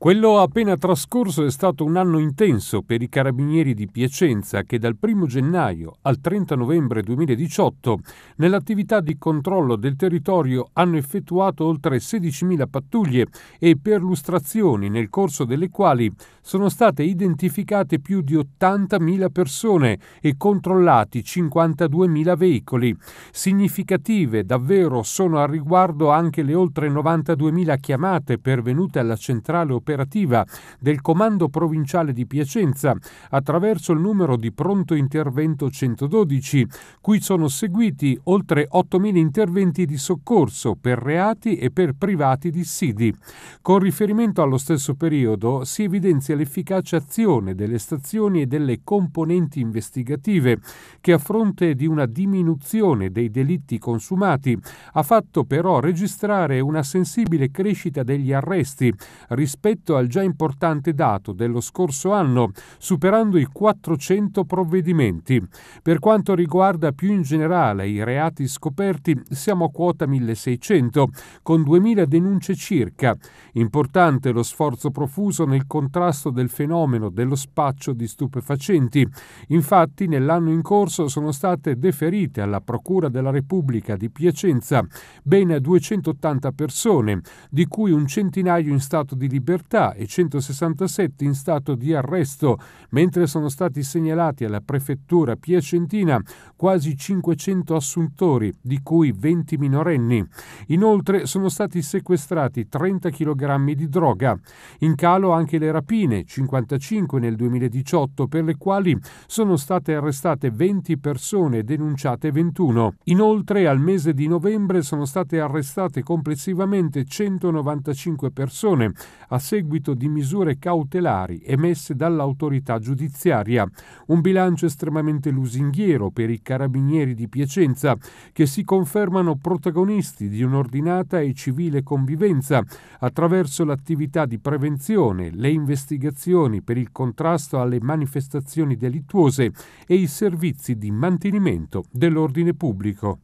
Quello appena trascorso è stato un anno intenso per i carabinieri di Piacenza che dal 1 gennaio al 30 novembre 2018 nell'attività di controllo del territorio hanno effettuato oltre 16.000 pattuglie e perlustrazioni nel corso delle quali sono state identificate più di 80.000 persone e controllati 52.000 veicoli. Significative davvero sono al riguardo anche le oltre 92.000 chiamate pervenute alla centrale operativa operativa del Comando Provinciale di Piacenza attraverso il numero di pronto intervento 112, cui sono seguiti oltre 8.000 interventi di soccorso per reati e per privati dissidi. Con riferimento allo stesso periodo si evidenzia l'efficace azione delle stazioni e delle componenti investigative che a fronte di una diminuzione dei delitti consumati ha fatto però registrare una sensibile crescita degli arresti rispetto rispetto al già importante dato dello scorso anno, superando i 400 provvedimenti. Per quanto riguarda più in generale i reati scoperti, siamo a quota 1600, con 2000 denunce circa. Importante lo sforzo profuso nel contrasto del fenomeno dello spaccio di stupefacenti. Infatti, nell'anno in corso sono state deferite alla Procura della Repubblica di Piacenza ben 280 persone, di cui un centinaio in stato di libertà città e 167 in stato di arresto, mentre sono stati segnalati alla prefettura piacentina quasi 500 assuntori, di cui 20 minorenni. Inoltre sono stati sequestrati 30 kg di droga. In calo anche le rapine, 55 nel 2018, per le quali sono state arrestate 20 persone e denunciate 21. Inoltre al mese di novembre sono state arrestate complessivamente 195 persone a seguito seguito di misure cautelari emesse dall'autorità giudiziaria, un bilancio estremamente lusinghiero per i carabinieri di Piacenza che si confermano protagonisti di un'ordinata e civile convivenza attraverso l'attività di prevenzione, le investigazioni per il contrasto alle manifestazioni delittuose e i servizi di mantenimento dell'ordine pubblico.